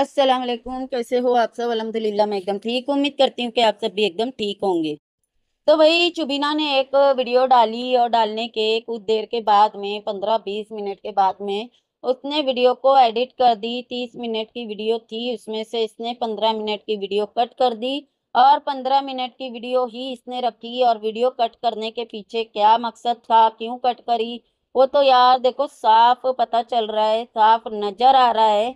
अस्सलाम वालेकुम कैसे हो आप सब अलहमदिल्ला मैं एकदम ठीक उम्मीद करती हूँ कि आप सब भी एकदम ठीक होंगे तो वही चुबीना ने एक वीडियो डाली और डालने के कुछ देर के बाद में पंद्रह बीस मिनट के बाद में उसने वीडियो को एडिट कर दी तीस मिनट की वीडियो थी उसमें से इसने पंद्रह मिनट की वीडियो कट कर दी और पंद्रह मिनट की वीडियो ही इसने रखी और वीडियो कट करने के पीछे क्या मकसद था क्यों कट करी वो तो यार देखो साफ पता चल रहा है साफ नज़र आ रहा है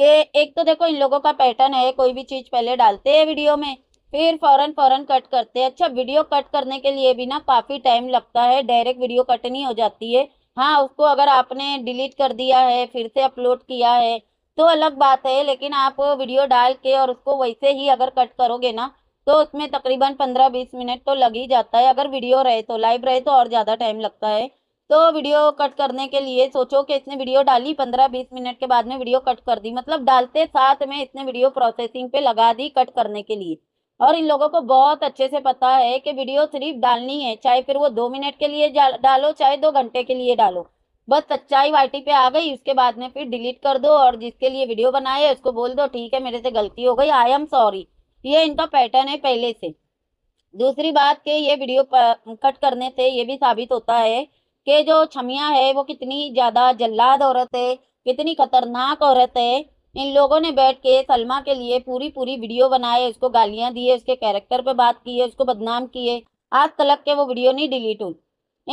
कि एक तो देखो इन लोगों का पैटर्न है कोई भी चीज़ पहले डालते हैं वीडियो में फिर फौरन फौरन कट करते हैं अच्छा वीडियो कट करने के लिए भी ना काफ़ी टाइम लगता है डायरेक्ट वीडियो कट नहीं हो जाती है हाँ उसको अगर आपने डिलीट कर दिया है फिर से अपलोड किया है तो अलग बात है लेकिन आप वीडियो डाल के और उसको वैसे ही अगर कट करोगे ना तो उसमें तकरीबन पंद्रह बीस मिनट तो लग ही जाता है अगर वीडियो रहे तो लाइव रहे तो और ज़्यादा टाइम लगता है तो वीडियो कट करने के लिए सोचो कि इसने वीडियो डाली पंद्रह बीस मिनट के बाद में वीडियो कट कर दी मतलब डालते साथ में इसने वीडियो प्रोसेसिंग पे लगा दी कट करने के लिए और इन लोगों को बहुत अच्छे से पता है कि वीडियो सिर्फ डालनी है चाहे फिर वो दो मिनट के लिए डालो चाहे दो घंटे के लिए डालो बस सच्चाई वाइटी पे आ गई उसके बाद में फिर डिलीट कर दो और जिसके लिए वीडियो बनाए उसको बोल दो ठीक है मेरे से गलती हो गई आई एम सॉरी ये इनका पैटर्न है पहले से दूसरी बात कि ये वीडियो कट करने से ये भी साबित होता है कि जो छमिया है वो कितनी ज़्यादा जल्लाद औरत है कितनी खतरनाक औरत है इन लोगों ने बैठ के सलमा के लिए पूरी पूरी वीडियो बनाए उसको गालियां दिए उसके कैरेक्टर पे बात की है उसको बदनाम किए आज तलक के वो वीडियो नहीं डिलीट हुई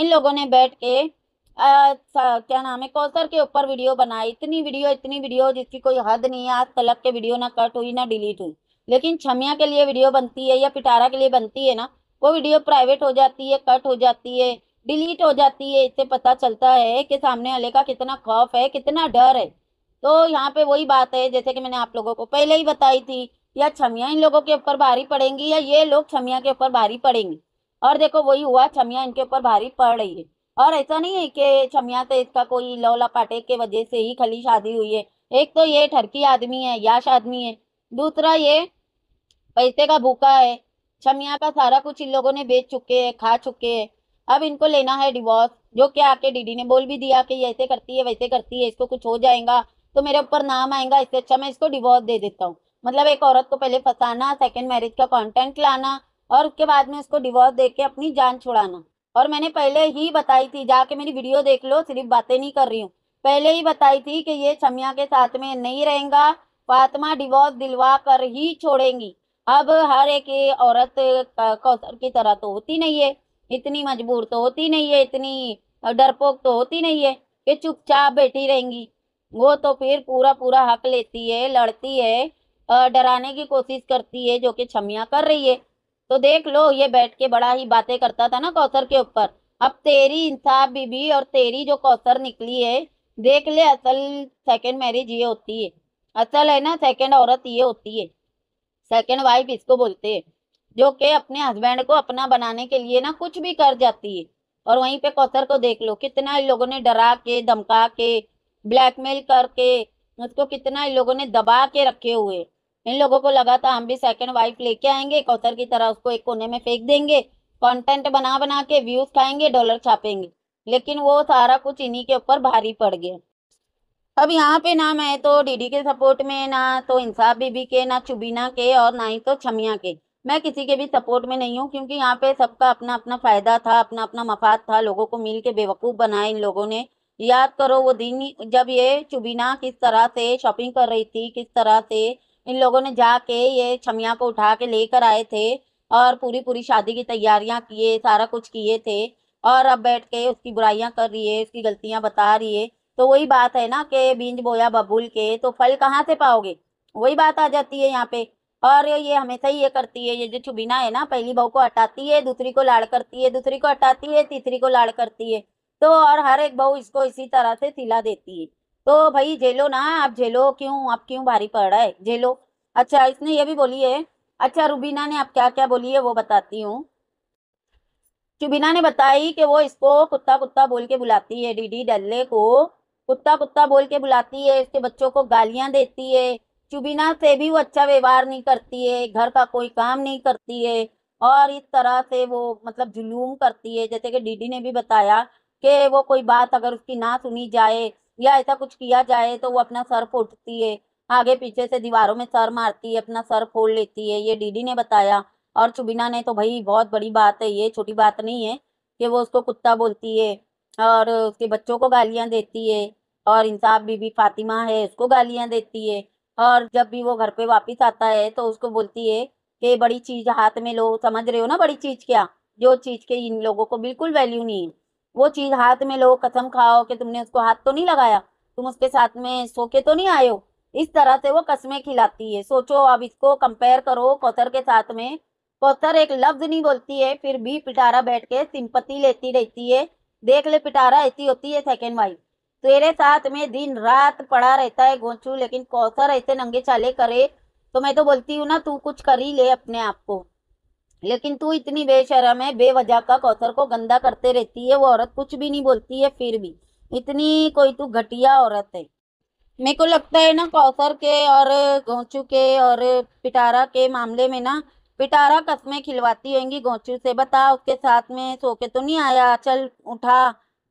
इन लोगों ने बैठ के आ, क्या नाम है कौसर के ऊपर वीडियो बनाई इतनी वीडियो इतनी वीडियो जिसकी कोई हद नहीं है आज तलक के वीडियो ना कट हुई ना डिलीट हुई लेकिन छमिया के लिए वीडियो बनती है या पिटारा के लिए बनती है ना वो वीडियो प्राइवेट हो जाती है कट हो जाती है डिलीट हो जाती है इससे पता चलता है कि सामने वाले का कितना खौफ है कितना डर है तो यहाँ पे वही बात है जैसे कि मैंने आप लोगों को पहले ही बताई थी या छमियाँ इन लोगों के ऊपर भारी पड़ेंगी या ये लोग छमिया के ऊपर भारी पड़ेंगी और देखो वही हुआ छमिया इनके ऊपर भारी पड़ रही है और ऐसा नहीं है कि छमिया से इसका कोई लौला पाटे के वजह से ही खली शादी हुई है एक तो ये ठरकी आदमी है याश आदमी है दूसरा ये पैसे का भूखा है छमिया का सारा कुछ इन लोगों ने बेच चुके हैं खा चुके हैं अब इनको लेना है डिवोर्स जो क्या आके डीडी ने बोल भी दिया कि ये ऐसे करती है वैसे करती है इसको कुछ हो जाएगा तो मेरे ऊपर नाम आएगा इससे अच्छा मैं इसको डिवोर्स दे देता हूँ मतलब एक औरत को पहले फंसाना सेकेंड मैरिज का कॉन्टेंट लाना और उसके बाद में उसको डिवोर्स दे के अपनी जान छुड़ाना और मैंने पहले ही बताई थी जाके मेरी वीडियो देख लो सिर्फ बातें नहीं कर रही हूँ पहले ही बताई थी कि ये छमिया के साथ में नहीं रहेगा फातमा डिवोर्स दिलवा कर ही छोड़ेंगी अब हर एक औरत की तरह तो होती नहीं है इतनी मजबूर तो होती नहीं है इतनी डरपोक तो होती नहीं है कि चुपचाप बैठी रहेंगी वो तो फिर पूरा पूरा हक लेती है लड़ती है डराने की कोशिश करती है जो कि छमिया कर रही है तो देख लो ये बैठ के बड़ा ही बातें करता था ना कौसर के ऊपर अब तेरी इंसाफ बीबी और तेरी जो कौसर निकली है देख ले असल सेकंड मैरिज ये होती है असल है ना सेकंड औरत ये होती है सेकंड वाइफ इसको बोलते हैं जो कि अपने हस्बैंड को अपना बनाने के लिए ना कुछ भी कर जाती है और वहीं पे कौसर को देख लो कितना इन लोगों ने डरा के धमका के ब्लैकमेल करके उसको कितना इन लोगों ने दबा के रखे हुए इन लोगों को लगा था हम भी सेकंड वाइफ लेके आएंगे कौसर की तरह उसको एक कोने में फेंक देंगे कंटेंट बना बना के व्यूज खाएंगे डॉलर छापेंगे लेकिन वो सारा कुछ इन्हीं के ऊपर भारी पड़ गया अब यहाँ पे ना मैं तो डीडी के सपोर्ट में ना तो इंसाफ बीबी के ना चुबीना के और ना ही तो छमिया के मैं किसी के भी सपोर्ट में नहीं हूँ क्योंकि यहाँ पे सबका अपना अपना फ़ायदा था अपना अपना मफाद था लोगों को मिल के बेवकूफ़ बनाया इन लोगों ने याद करो वो दिन जब ये चुबीना किस तरह से शॉपिंग कर रही थी किस तरह से इन लोगों ने जाके ये छमिया को उठा के लेकर आए थे और पूरी पूरी शादी की तैयारियां किए सारा कुछ किए थे और अब बैठ के उसकी बुराइयां कर रही है उसकी गलतियां बता रही है तो वही बात है ना कि बींज बोया बबूल के तो फल कहाँ से पाओगे वही बात आ जाती है यहाँ पे और ये हमेशा ही ये करती है ये जो छुबीना है ना पहली बहू को हटाती है दूसरी को लाड़ करती है दूसरी को हटाती है तीसरी को लाड़ करती है तो और हर एक बहू इसको इसी तरह से सिला देती है तो भाई झेलो ना आप झेलो क्यों आप क्यों भारी पड़ रहा है झेलो अच्छा इसने ये भी बोली है अच्छा रुबीना ने आप क्या क्या बोली है वो बताती हूँ चुबीना ने बताई कि वो इसको कुत्ता कुत्ता बोल के बुलाती है डीडी डल्ले को कुत्ता कुत्ता बोल के बुलाती है इसके बच्चों को गालियां देती है चुबिना से भी वो अच्छा व्यवहार नहीं करती है घर का कोई काम नहीं करती है और इस तरह से वो मतलब जुलूम करती है जैसे कि डीडी ने भी बताया कि वो कोई बात अगर उसकी ना सुनी जाए या ऐसा कुछ किया जाए तो वो अपना सर फोटती है आगे पीछे से दीवारों में सर मारती है अपना सर फोड़ लेती है ये डीडी ने बताया और चुबिना ने तो भाई बहुत बड़ी बात है ये छोटी बात नहीं है कि वो उसको कुत्ता बोलती है और उसके बच्चों को गालियाँ देती है और इंसाफ बीबी फातिमा है उसको गालियाँ देती है और जब भी वो घर पे वापिस आता है तो उसको बोलती है कि बड़ी चीज हाथ में लो समझ रहे हो ना बड़ी चीज क्या जो चीज के इन लोगों को बिल्कुल वैल्यू नहीं है वो चीज हाथ में लो कसम खाओ कि तुमने उसको हाथ तो नहीं लगाया तुम उसके साथ में सो के तो नहीं आयो इस तरह से वो कसमें खिलाती है सोचो अब इसको कंपेयर करो कौतर के साथ में कौतर एक लफ्ज नहीं बोलती है फिर भी पिटारा बैठ के सिंपत्ति लेती रहती है देख ले पिटारा ऐसी होती है सेकेंड वाइफ तेरे साथ में दिन रात पड़ा रहता है गोचू लेकिन कौसर ऐसे नंगे चाले करे तो मैं तो बोलती हूँ ना तू कुछ कर ही ले अपने आप को लेकिन तू इतनी बेशरम है बेवजह का कौसर को गंदा करते रहती है वो औरत कुछ भी नहीं बोलती है फिर भी इतनी कोई तू घटिया औरत है मेरे को लगता है ना कौसर के और गोचू के और पिटारा के मामले में ना पिटारा कस्में खिलवाती होंगी गोचू से बता उसके साथ में सो के तो नहीं आया चल उठा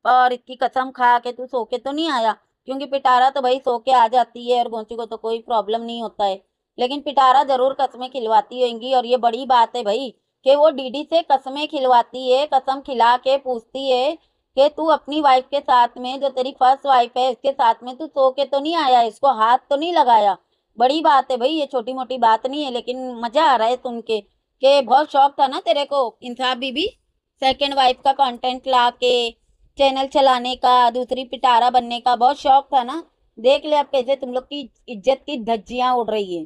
और इसकी कसम खा के तू सो के तो नहीं आया क्योंकि पिटारा तो भाई सो के आ जाती है और गोंची को तो कोई प्रॉब्लम नहीं होता है लेकिन पिटारा जरूर कसमें खिलवाती होंगी और ये बड़ी बात है भाई कि वो डीडी से कसमें खिलवाती है कसम खिला के पूछती है कि तू अपनी वाइफ के साथ में जो तेरी फर्स्ट वाइफ है इसके साथ में तू सो के तो नहीं आया इसको हाथ तो नहीं लगाया बड़ी बात है भाई ये छोटी मोटी बात नहीं है लेकिन मजा आ रहा है सुन के बहुत शौक था ना तेरे को इंसाफ बीबी सेकेंड वाइफ का कॉन्टेंट ला के चैनल चलाने का दूसरी पिटारा बनने का बहुत शौक था ना देख ले अब कैसे तुम लोग की इज्जत की धज्जियाँ उड़ रही है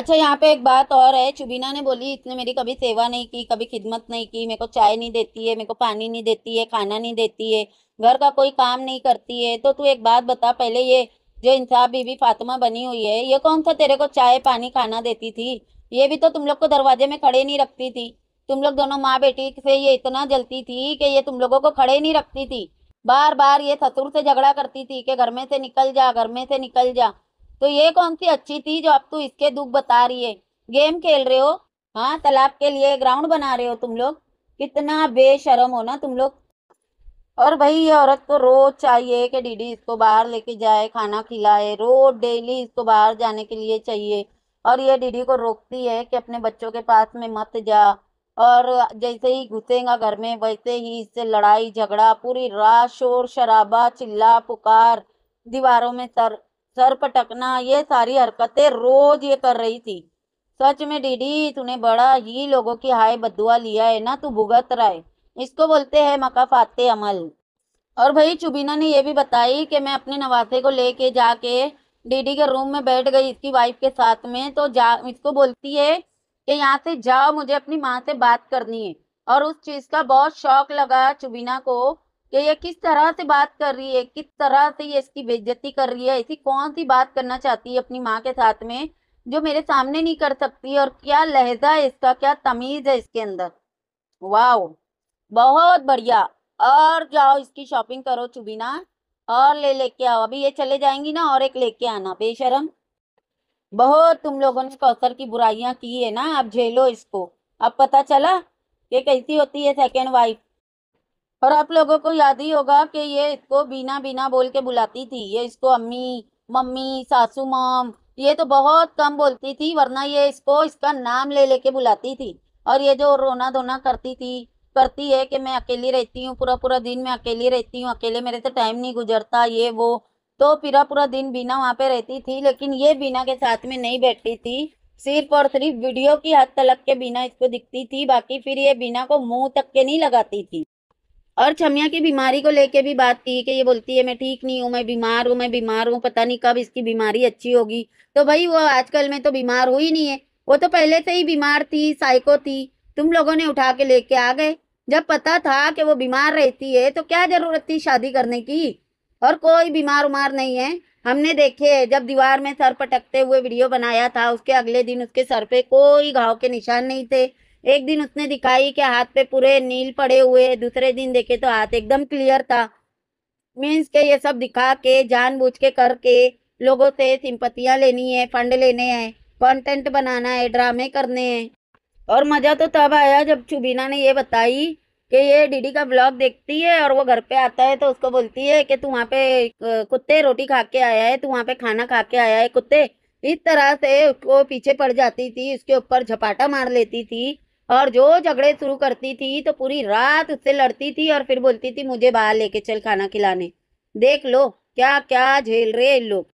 अच्छा यहाँ पे एक बात और है चुबीना ने बोली इसने मेरी कभी सेवा नहीं की कभी खिदमत नहीं की मेरे को चाय नहीं देती है मेरे को पानी नहीं देती है खाना नहीं देती है घर का कोई काम नहीं करती है तो तू एक बात बता पहले ये जो इंसाफ बीबी फातिमा बनी हुई है ये कौन सा तेरे को चाय पानी खाना देती थी ये भी तो तुम लोग को दरवाजे में खड़े नहीं रखती थी तुम लोग दोनों माँ बेटी से ये इतना जलती थी कि ये तुम लोगों को खड़े नहीं रखती थी बार बार ये ससुर से झगड़ा करती थी कि घर में से निकल जा घर में से निकल जा तो ये कौन सी अच्छी थी जो अब तू इसके दुख बता रही है गेम खेल रहे हो हाँ तालाब के लिए ग्राउंड बना रहे हो तुम लोग कितना बेशरम हो ना तुम लोग और भाई ये औरत को रोज चाहिए कि डीडी इसको बाहर लेके जाए खाना खिलाए रोज डेली इसको बाहर जाने के लिए चाहिए और ये डीडी को रोकती है कि अपने बच्चों के पास में मत जा और जैसे ही घुसेगा घर में वैसे ही इससे लड़ाई झगड़ा पूरी रात शोर शराबा चिल्ला पुकार दीवारों में सर सर पटकना ये सारी हरकतें रोज ये कर रही थी सच में डीडी तूने बड़ा ही लोगों की हाय बदुआ लिया है ना तू भुगत रहा है इसको बोलते हैं मकाफात अमल और भाई चुबीना ने यह भी बताई कि मैं अपने नवासे को लेके जाके डीडी के रूम में बैठ गई इसकी वाइफ के साथ में तो जा इसको बोलती है कि यहाँ से जाओ मुझे अपनी माँ से बात करनी है और उस चीज का बहुत शौक लगा चुबीना को कि ये किस तरह से बात कर रही है किस तरह से ये इसकी बेजती कर रही है ऐसी कौन सी बात करना चाहती है अपनी माँ के साथ में जो मेरे सामने नहीं कर सकती और क्या लहजा है इसका क्या तमीज है इसके अंदर वाह बहुत बढ़िया और जाओ इसकी शॉपिंग करो चुबीना और ले लेके आओ अभी ये चले जाएंगी ना और एक लेके आना बेशरम बहुत तुम लोगों ने कौशल की बुराइयां की है ना अब झेलो इसको अब पता चला कि कैसी होती है सेकेंड वाइफ और आप लोगों को याद ही होगा कि ये इसको बिना बिना बोल के बुलाती थी ये इसको अम्मी मम्मी सासू माम ये तो बहुत कम बोलती थी वरना ये इसको इसका नाम ले लेके बुलाती थी और ये जो रोना धोना करती थी करती है कि मैं अकेली रहती हूँ पूरा पूरा दिन मैं अकेली रहती हूँ अकेले मेरे से टाइम नहीं गुजरता ये वो तो पूरा पूरा दिन बीना वहाँ पे रहती थी लेकिन ये बीना के साथ में नहीं बैठती थी सिर्फ और सिर्फ वीडियो की हद तलक के बीना इसको दिखती थी बाकी फिर ये बीना को मुंह तक के नहीं लगाती थी और छमिया की बीमारी को लेके भी बात की कि ये बोलती है मैं ठीक नहीं हूँ मैं बीमार हूँ मैं बीमार हूँ पता नहीं कब इसकी बीमारी अच्छी होगी तो भाई वो आजकल में तो बीमार हुई नहीं है वो तो पहले से ही बीमार थी साइको थी तुम लोगों ने उठा के लेके आ गए जब पता था कि वो बीमार रहती है तो क्या जरूरत थी शादी करने की और कोई बीमार उमार नहीं है हमने देखे जब दीवार में सर पटकते हुए वीडियो बनाया था उसके अगले दिन उसके सर पे कोई घाव के निशान नहीं थे एक दिन उसने दिखाई कि हाथ पे पूरे नील पड़े हुए दूसरे दिन देखे तो हाथ एकदम क्लियर था मीन्स के ये सब दिखा के जान के करके लोगों से सिंपत्तियाँ लेनी है फंड लेने हैं कंटेंट बनाना है ड्रामे करने हैं और मज़ा तो तब आया जब चुबीना ने ये बताई कि ये डीडी का ब्लॉग देखती है और वो घर पे आता है तो उसको बोलती है कि तू वहाँ पे कुत्ते रोटी खा के आया है तू वहाँ पे खाना खा के आया है कुत्ते इस तरह से उसको पीछे पड़ जाती थी उसके ऊपर झपाटा मार लेती थी और जो झगड़े शुरू करती थी तो पूरी रात उससे लड़ती थी और फिर बोलती थी मुझे बाहर लेके चल खाना खिलाने देख लो क्या क्या झेल रहे इन लोग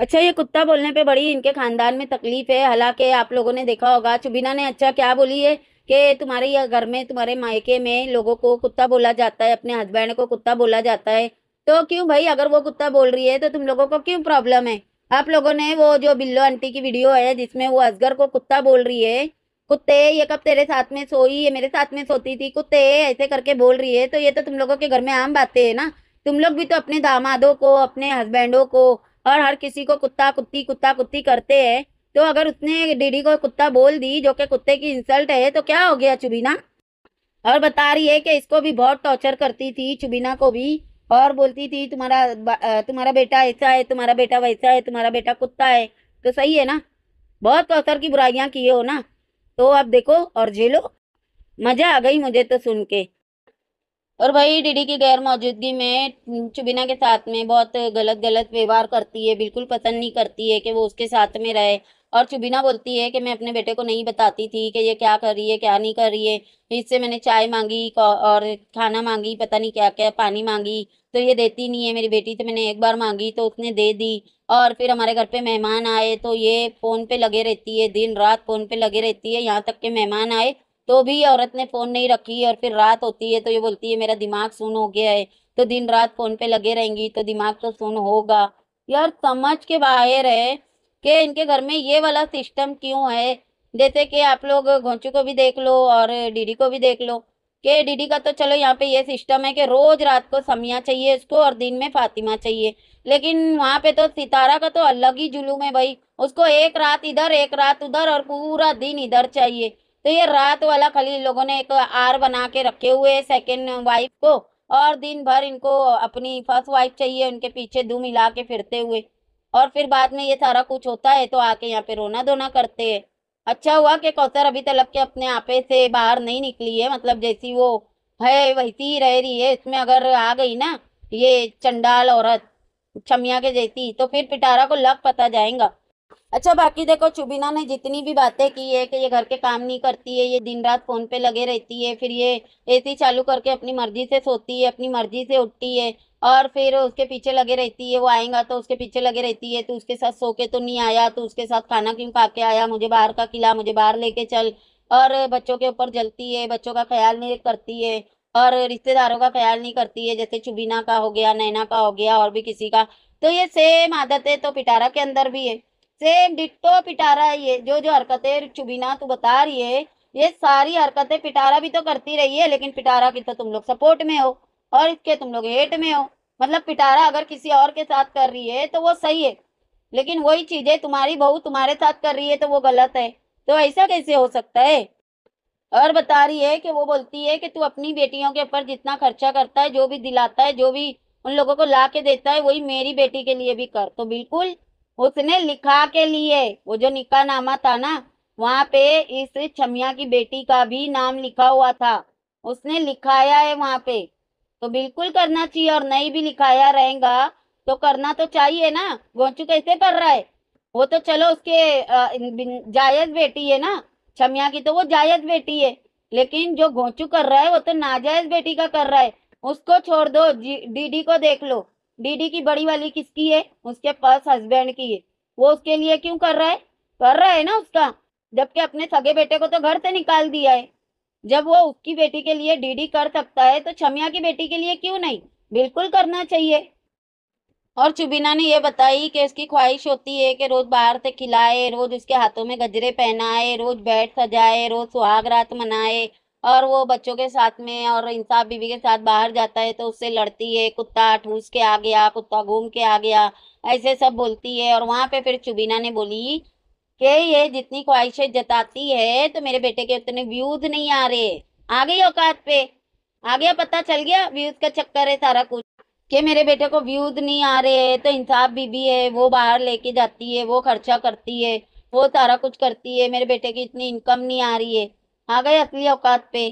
अच्छा ये कुत्ता बोलने पे बड़ी इनके खानदान में तकलीफ है हालांकि आप लोगों ने देखा होगा चुबिना ने अच्छा क्या बोली है कि तुम्हारे या घर में तुम्हारे मायके में लोगों को कुत्ता बोला जाता है अपने हस्बैंड को कुत्ता बोला जाता है तो क्यों भाई अगर वो कुत्ता बोल रही है तो तुम लोगों को क्यों प्रॉब्लम है आप लोगों ने वो जो बिल्लो आंटी की वीडियो है जिसमें वो असगर को कुत्ता बोल रही है कुत्ते ये कब तेरे साथ में सोई ये मेरे साथ में सोती थी कुत्ते ऐसे करके बोल रही है तो ये तो तुम लोगों के घर में आम बातें है ना तुम लोग भी तो अपने दामादों को अपने हस्बैंडों को और हर किसी को कुत्ता कुत्ती कुत्ता कुत्ती करते हैं तो अगर उसने डीडी को कुत्ता बोल दी जो कि कुत्ते की इंसल्ट है तो क्या हो गया चुबीना और बता रही है कि इसको भी बहुत टॉर्चर करती थी चुबीना को भी और बोलती थी तुम्हारा तुम्हारा बेटा ऐसा है तुम्हारा बेटा वैसा है तुम्हारा बेटा कुत्ता है तो सही है ना बहुत टॉर्चर की बुराइयाँ किए हो ना तो आप देखो और झेलो मज़ा आ गई मुझे तो सुन के और भाई डीडी की गैर मौजूदगी में चुबिना के साथ में बहुत गलत गलत व्यवहार करती है बिल्कुल पसंद नहीं करती है कि वो उसके साथ में रहे और चुबिना बोलती है कि मैं अपने बेटे को नहीं बताती थी कि ये क्या कर रही है क्या नहीं कर रही है इससे मैंने चाय मांगी और खाना मांगी पता नहीं क्या क्या पानी मांगी तो ये देती नहीं है मेरी बेटी तो मैंने एक बार मांगी तो उसने दे दी और फिर हमारे घर पे मेहमान आए तो ये फ़ोन पे लगे रहती है दिन रात फ़ोन पे लगे रहती है यहाँ तक के मेहमान आए तो भी औरत ने फ़ोन नहीं रखी और फिर रात होती है तो ये बोलती है मेरा दिमाग सुन हो गया है तो दिन रात फ़ोन पे लगे रहेंगी तो दिमाग तो सुन होगा यार समझ के बाहर है कि इनके घर में ये वाला सिस्टम क्यों है जैसे कि आप लोग घोंचू को भी देख लो और डीडी को भी देख लो कि डीडी का तो चलो यहाँ पे ये सिस्टम है कि रोज रात को समिया चाहिए इसको और दिन में फातिमा चाहिए लेकिन वहाँ पे तो सितारा का तो अलग ही जुलूम है भाई उसको एक रात इधर एक रात उधर और पूरा दिन इधर चाहिए तो ये रात वाला खाली लोगों ने एक आर बना के रखे हुए है सेकेंड वाइफ को और दिन भर इनको अपनी फर्स्ट वाइफ चाहिए उनके पीछे दूम हिला के फिरते हुए और फिर बाद में ये सारा कुछ होता है तो आके यहाँ पे रोना धोना करते हैं अच्छा हुआ कि कौतर अभी तलब के अपने आपे से बाहर नहीं निकली है मतलब जैसी वो है वैसी ही रह रही है इसमें अगर आ गई ना ये चंडाल औरत छमिया के जैसी तो फिर पिटारा को लग पता जाएगा अच्छा बाकी देखो चुबिना ने जितनी भी बातें की है कि ये घर के काम नहीं करती है ये दिन रात फोन पे लगे रहती है फिर ये एसी चालू करके अपनी मर्जी से सोती है अपनी मर्जी से उठती है और फिर उसके पीछे लगे रहती है वो आएगा तो उसके पीछे लगे रहती है तो उसके साथ सो के तो नहीं आया तो उसके साथ खाना क्यों खा के आया मुझे बाहर का किला मुझे बाहर लेके चल और बच्चों के ऊपर जलती है बच्चों का ख्याल नहीं करती है और रिश्तेदारों का ख्याल नहीं करती है जैसे चुबीना का हो गया नैना का हो गया और भी किसी का तो ये सेम आदतें तो पिटारा के अंदर भी है सेम डिट्टो पिटारा ये जो जो हरकतें चुबीना तू बता रही है ये सारी हरकतें पिटारा भी तो करती रही है लेकिन पिटारा की तो तुम लोग सपोर्ट में हो और इसके तुम लोग हेट में हो मतलब पिटारा अगर किसी और के साथ कर रही है तो वो सही है लेकिन वही चीजें तुम्हारी बहू तुम्हारे साथ कर रही है तो वो गलत है तो ऐसा कैसे हो सकता है और बता रही है कि वो बोलती है कि तू अपनी बेटियों के ऊपर जितना खर्चा करता है जो भी दिलाता है जो भी उन लोगों को ला के देता है वही मेरी बेटी के लिए भी कर तो बिल्कुल उसने लिखा के लिए वो जो निका नामा था ना वहाँ पे इस छमिया की बेटी का भी नाम लिखा हुआ था उसने लिखाया है वहाँ पे तो बिल्कुल करना चाहिए और नहीं भी लिखाया रहेगा तो करना तो चाहिए ना गोंचू कैसे कर रहा है वो तो चलो उसके जायज बेटी है ना छमिया की तो वो जायज बेटी है लेकिन जो घोंचू कर रहा है वो तो नाजायज बेटी का कर रहा है उसको छोड़ दो डीडी को देख लो डीडी की बड़ी वाली किसकी है उसके पास हस्बैंड की है वो उसके लिए क्यों कर रहा है कर रहा है ना उसका जबकि अपने सगे बेटे को तो घर से निकाल दिया है जब वो उसकी बेटी के लिए डीडी कर सकता है तो छमिया की बेटी के लिए क्यों नहीं बिल्कुल करना चाहिए और चुबिना ने यह बताई कि उसकी ख्वाहिश होती है कि रोज़ बाहर से खिलाए रोज़ उसके हाथों में गजरे पहनाए रोज़ बैठ सजाए रोज़ सुहाग रात मनाए और वो बच्चों के साथ में और इंसाफ बीवी के साथ बाहर जाता है तो उससे लड़ती है कुत्ता ठूस के आ गया कुत्ता घूम के आ गया ऐसे सब बोलती है और वहाँ पे फिर चुबीना ने बोली कि ये जितनी ख्वाहिशें जताती है तो मेरे बेटे के उतने व्यूज नहीं आ रहे आ गई औकात पे आ गया पता चल गया व्यूज का चक्कर है सारा कुछ कि मेरे बेटे को व्यूज नहीं आ रहे है तो इंसाफ बीबी है वो बाहर लेके जाती है वो खर्चा करती है वो सारा कुछ करती है मेरे बेटे की इतनी इनकम नहीं आ रही है आ गए असली औकात पे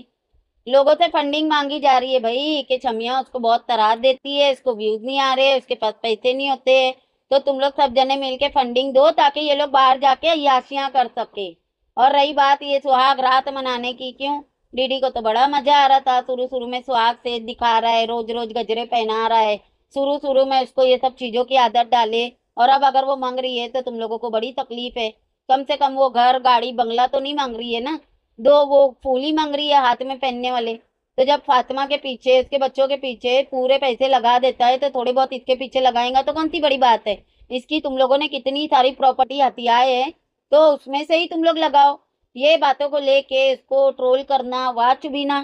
लोगों से फंडिंग मांगी जा रही है भाई कि छमिया उसको बहुत तराज देती है इसको व्यूज नहीं आ रहे उसके पास पैसे नहीं होते तो तुम लोग सब जने मिल के फंडिंग दो ताकि ये लोग बाहर जाके याशियाँ कर सके और रही बात ये सुहाग रात मनाने की क्यों डीडी को तो बड़ा मजा आ रहा था शुरू शुरू में सुहाग से दिखा रहा है रोज रोज गजरे पहना रहा है शुरू शुरू में उसको ये सब चीज़ों की आदत डाले और अब अगर वो मांग रही है तो तुम लोगों को बड़ी तकलीफ है कम से कम वो घर गाड़ी बंगला तो नहीं मांग रही है ना दो वो फूल ही मांग रही है हाथ में पहनने वाले तो जब फातिमा के पीछे इसके बच्चों के पीछे पूरे पैसे लगा देता है तो थोड़े बहुत इसके पीछे लगाएंगा तो कौन सी बड़ी बात है इसकी तुम लोगों ने कितनी सारी प्रॉपर्टी हथियाए है तो उसमें से ही तुम लोग लगाओ ये बातों को लेके इसको ट्रोल करना वाह चुभीना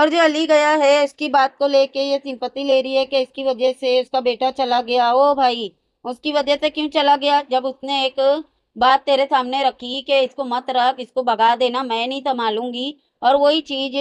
और जो अली गया है इसकी बात को लेके ये सिंपत्ति ले रही है कि इसकी वजह से उसका बेटा चला गया ओ भाई उसकी वजह से क्यों चला गया जब उसने एक बात तेरे सामने रखी कि इसको मत रख इसको भगा देना मैं नहीं संभालूंगी और वही चीज़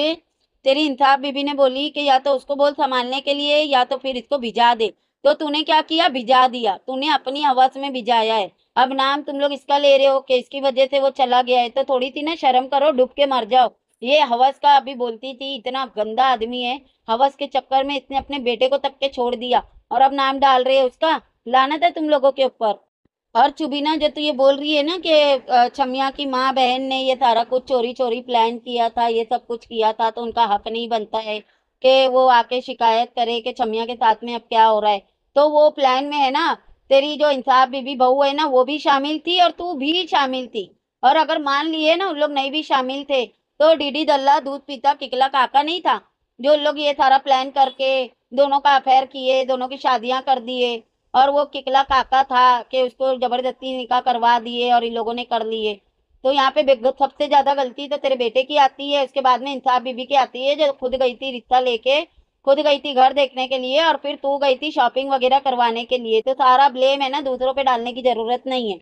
तेरी इंसाफ बीबी ने बोली कि या तो उसको बोल संभालने के लिए या तो फिर इसको भिजा दे तो तूने क्या किया भिजा दिया तूने अपनी हवस में भिजाया है अब नाम तुम लोग इसका ले रहे हो कि इसकी वजह से वो चला गया है तो थोड़ी सी ना शर्म करो डूब के मर जाओ ये हवस का अभी बोलती थी इतना गंदा आदमी है हवस के चक्कर में इसने अपने बेटे को तक के छोड़ दिया और अब नाम डाल रहे है उसका लानत है तुम लोगों के ऊपर और चुबीना जब तो ये बोल रही है ना कि छमिया की माँ बहन ने ये सारा कुछ चोरी चोरी प्लान किया था ये सब कुछ किया था तो उनका हक नहीं बनता है कि वो आके शिकायत करे कि छमिया के साथ में अब क्या हो रहा है तो वो प्लान में है ना तेरी जो इंसाफ बीबी बहू है ना वो भी शामिल थी और तू भी शामिल थी और अगर मान लिए ना उन लोग नहीं भी शामिल थे तो डीडी दल्ला दूध पीता किकला काका नहीं था जो लोग ये सारा प्लान करके दोनों का अफेयर किए दोनों की शादियां कर दिए और वो किकला काका था कि उसको जबरदस्ती निकाह करवा दिए और इन लोगों ने कर लिए तो यहाँ पे सबसे ज्यादा गलती तो तेरे बेटे की आती है उसके बाद में इंसाफ बीबी की आती है जो खुद गई थी रिश्ता लेके खुद गई थी घर देखने के लिए और फिर तू गई थी शॉपिंग वगैरह करवाने के लिए तो सारा ब्लेम है ना दूसरों पे डालने की जरूरत नहीं है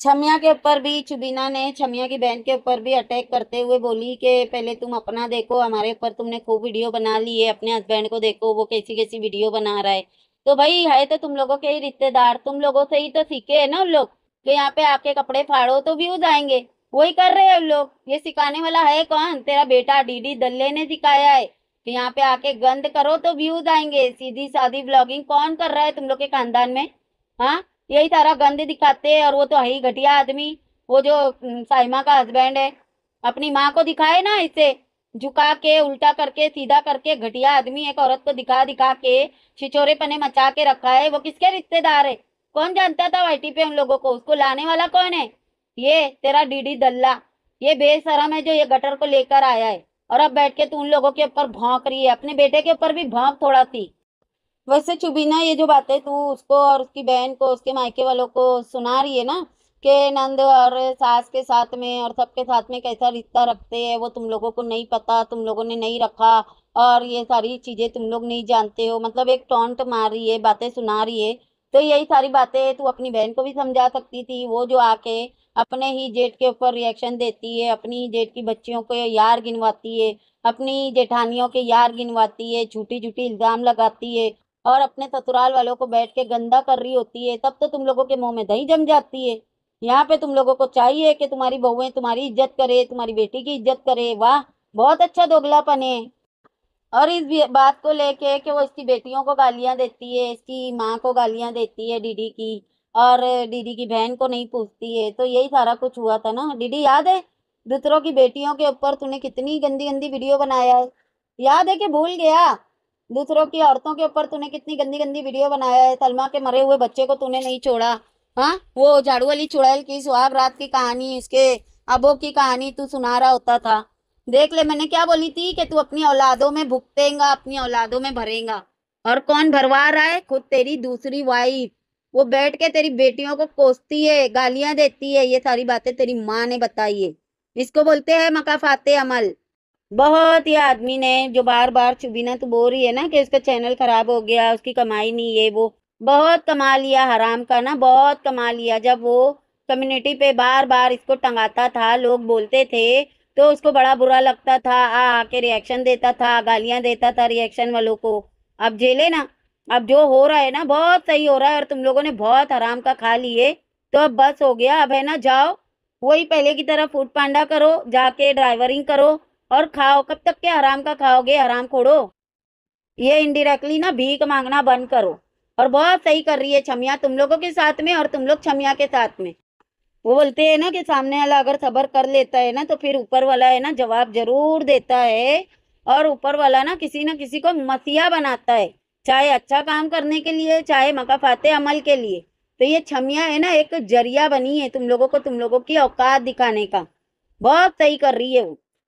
छमिया के ऊपर भी चुबीना ने छमिया की बहन के ऊपर भी अटैक करते हुए बोली कि पहले तुम अपना देखो हमारे ऊपर तुमने खूब वीडियो बना ली है अपने हस्बैंड को देखो वो कैसी कैसी वीडियो बना रहा है तो भाई है तो तुम लोगों के ही रिश्तेदार तुम लोगों से ही तो सीखे है ना उन लोग कि यहाँ पे आपके कपड़े फाड़ो तो व्यूज आएंगे वही कर रहे हैं उन लोग ये सिखाने वाला है कौन तेरा बेटा डीडी दल्ले ने सिखाया है कि यहाँ पे आके गंद करो तो व्यूज आएंगे सीधी सादी ब्लॉगिंग कौन कर रहा है तुम लोग के खानदान में हाँ यही सारा गंद दिखाते है और वो तो है ही घटिया आदमी वो जो साइमा का हस्बैंड है अपनी माँ को दिखाए ना इसे झुका के उल्टा करके सीधा करके घटिया आदमी एक औरत को दिखा दिखा के छिचोरे पने मचा के रखा है वो किसके रिश्तेदार है कौन जानता था वाई पे उन लोगों को उसको लाने वाला कौन है ये तेरा डीडी दल्ला ये बेसरम है जो ये गटर को लेकर आया है और अब बैठ के तू उन लोगों के ऊपर भौंक रही है अपने बेटे के ऊपर भी भौंक थोड़ा सी वैसे चुबीना ये जो बातें तू उसको और उसकी बहन को उसके मायके वालों को सुना रही है ना के नंद और सास के साथ में और सबके साथ में कैसा रिश्ता रखते हैं वो तुम लोगों को नहीं पता तुम लोगों ने नहीं रखा और ये सारी चीज़ें तुम लोग नहीं जानते हो मतलब एक टॉन्ट मार रही है बातें सुना रही है तो यही सारी बातें तू अपनी बहन को भी समझा सकती थी वो जो आके अपने ही जेठ के ऊपर रिएक्शन देती है अपनी ही जेठ की बच्चियों को यार गिनवाती है अपनी जेठानियों के यार गिनवाती है झूठी झूठी इल्ज़ाम लगाती है और अपने ससुराल वालों को बैठ के गंदा कर रही होती है तब तो तुम लोगों के मुंह में दही जम जाती है यहाँ पे तुम लोगों को चाहिए कि तुम्हारी बहुएं तुम्हारी इज्जत करे तुम्हारी बेटी की इज्जत करे वाह बहुत अच्छा दोगलापन है और इस बात को लेके कि वो इसकी बेटियों को गालियाँ देती है इसकी माँ को गालियाँ देती है डीडी की और डीडी की बहन को नहीं पूछती है तो यही सारा कुछ हुआ था ना डीडी याद है दूसरों की बेटियों के ऊपर तूने कितनी गंदी गंदी वीडियो बनाया है याद है कि भूल गया दूसरों की औरतों के ऊपर तूने कितनी गंदी गंदी वीडियो बनाया है सलमा के मरे हुए बच्चे को तूने नहीं छोड़ा हाँ वो झाड़ू वाली चुड़ैल की सुहाग रात की कहानी उसके अबो की कहानी तू सुना रहा होता था देख ले मैंने क्या बोली थी कि तू अपनी औलादों में भुगतेगा अपनी औलादों में भरेगा और कौन भरवा रहा है खुद तेरी दूसरी वाइफ वो बैठ के तेरी बेटियों को कोसती है गालियां देती है ये सारी बातें तेरी माँ ने बताई है इसको बोलते हैं मकाफाते अमल बहुत ही आदमी ने जो बार बार चुबीना तो बोल रही है ना कि उसका चैनल खराब हो गया उसकी कमाई नहीं है वो बहुत कमा लिया हराम का ना बहुत कमा लिया जब वो कम्युनिटी पे बार बार इसको टंगाता था लोग बोलते थे तो उसको बड़ा बुरा लगता था आ आके रिएक्शन देता था गालियां देता था रिएक्शन वालों को अब झेले ना अब जो हो रहा है ना बहुत सही हो रहा है और तुम लोगों ने बहुत हराम का खा लिए तो अब बस हो गया अब है ना जाओ वही पहले की तरह फूड पांडा करो जाके ड्राइवरिंग करो और खाओ कब तक के हराम का खाओगे हराम खोड़ो ये इनडिरेक्टली ना भीख मांगना बंद करो और बहुत सही कर रही है छमिया तुम लोगों के साथ में और तुम लोग छमिया के साथ में वो बोलते हैं ना कि सामने वाला अगर सबर कर लेता है ना तो फिर ऊपर वाला है ना जवाब जरूर देता है और ऊपर वाला ना किसी ना किसी को मसीहा बनाता है चाहे अच्छा काम करने के लिए चाहे मकाफाते अमल के लिए तो ये छमिया है ना एक जरिया बनी है तुम लोगों को तुम लोगों की औकात दिखाने का बहुत सही कर रही है वो